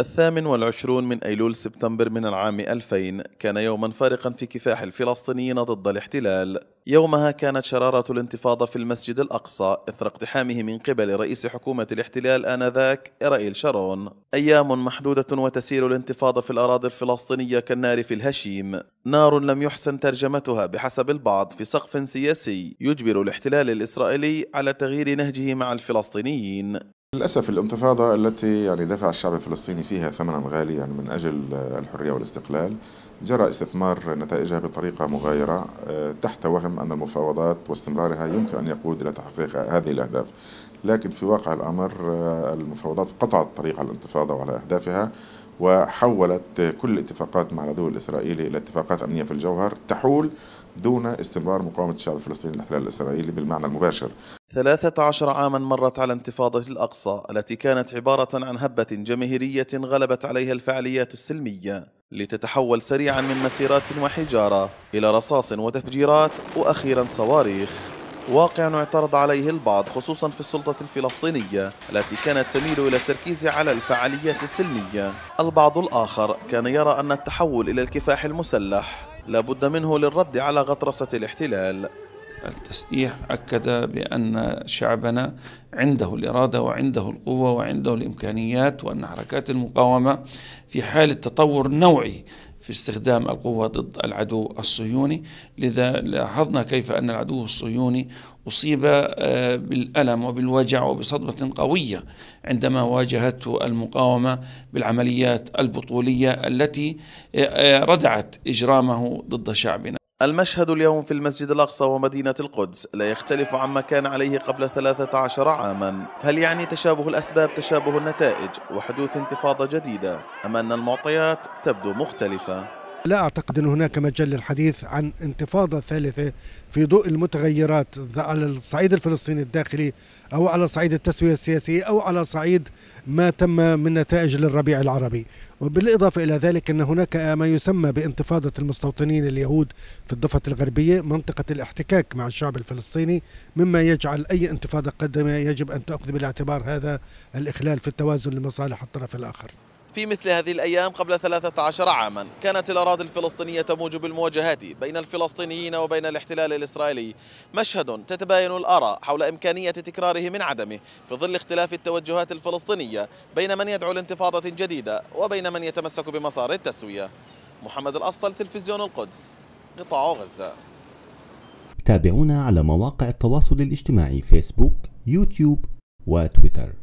الثامن والعشرون من أيلول سبتمبر من العام 2000 كان يوما فارقا في كفاح الفلسطينيين ضد الاحتلال يومها كانت شرارة الانتفاضة في المسجد الأقصى إثر اقتحامه من قبل رئيس حكومة الاحتلال آنذاك إرائيل شارون أيام محدودة وتسير الانتفاضة في الأراضي الفلسطينية كالنار في الهشيم نار لم يحسن ترجمتها بحسب البعض في سقف سياسي يجبر الاحتلال الإسرائيلي على تغيير نهجه مع الفلسطينيين للأسف الانتفاضة التي يعني دفع الشعب الفلسطيني فيها ثمنا غاليا يعني من أجل الحرية والاستقلال جرى استثمار نتائجها بطريقة مغايرة آه، تحت وهم أن المفاوضات واستمرارها يمكن أن يقود إلى تحقيق هذه الأهداف لكن في واقع الأمر آه، المفاوضات قطعت طريق على الانتفاضة وعلى أهدافها وحولت كل الاتفاقات مع العدو الإسرائيلي إلى اتفاقات أمنية في الجوهر تحول دون استمرار مقاومة الشعب الفلسطيني الاحتلال الإسرائيلي بالمعنى المباشر 13 عاما مرت على انتفاضة الأقصى التي كانت عبارة عن هبة جماهيرية غلبت عليها الفعاليات السلمية لتتحول سريعا من مسيرات وحجارة إلى رصاص وتفجيرات وأخيرا صواريخ واقع اعترض عليه البعض خصوصا في السلطة الفلسطينية التي كانت تميل إلى التركيز على الفعاليات السلمية البعض الآخر كان يرى أن التحول إلى الكفاح المسلح لابد منه للرد على غطرسة الاحتلال التسليح أكد بأن شعبنا عنده الإرادة وعنده القوة وعنده الإمكانيات وأن حركات المقاومة في حالة تطور نوعي في استخدام القوة ضد العدو الصهيوني لذا لاحظنا كيف أن العدو الصهيوني أصيب آه، بالألم وبالوجع وبصدمة قوية عندما واجهته المقاومة بالعمليات البطولية التي آه، آه، ردعت إجرامه ضد شعبنا المشهد اليوم في المسجد الأقصى ومدينة القدس لا يختلف عما كان عليه قبل 13 عاما فهل يعني تشابه الأسباب تشابه النتائج وحدوث انتفاضة جديدة أم أن المعطيات تبدو مختلفة؟ لا أعتقد أن هناك مجال للحديث عن انتفاضة ثالثة في ضوء المتغيرات على الصعيد الفلسطيني الداخلي أو على صعيد التسوية السياسية أو على صعيد ما تم من نتائج للربيع العربي وبالإضافة إلى ذلك أن هناك ما يسمى بانتفاضة المستوطنين اليهود في الضفة الغربية منطقة الاحتكاك مع الشعب الفلسطيني مما يجعل أي انتفاضة قدمة يجب أن تأخذ بالاعتبار هذا الإخلال في التوازن لمصالح الطرف الآخر في مثل هذه الأيام قبل 13 عاما كانت الأراضي الفلسطينية تموج بالمواجهات بين الفلسطينيين وبين الاحتلال الإسرائيلي مشهد تتباين الآراء حول إمكانية تكراره من عدمه في ظل اختلاف التوجهات الفلسطينية بين من يدعو لانتفاضة جديدة وبين من يتمسك بمسار التسوية محمد الأصل تلفزيون القدس قطاع غزة تابعونا على مواقع التواصل الاجتماعي فيسبوك يوتيوب وتويتر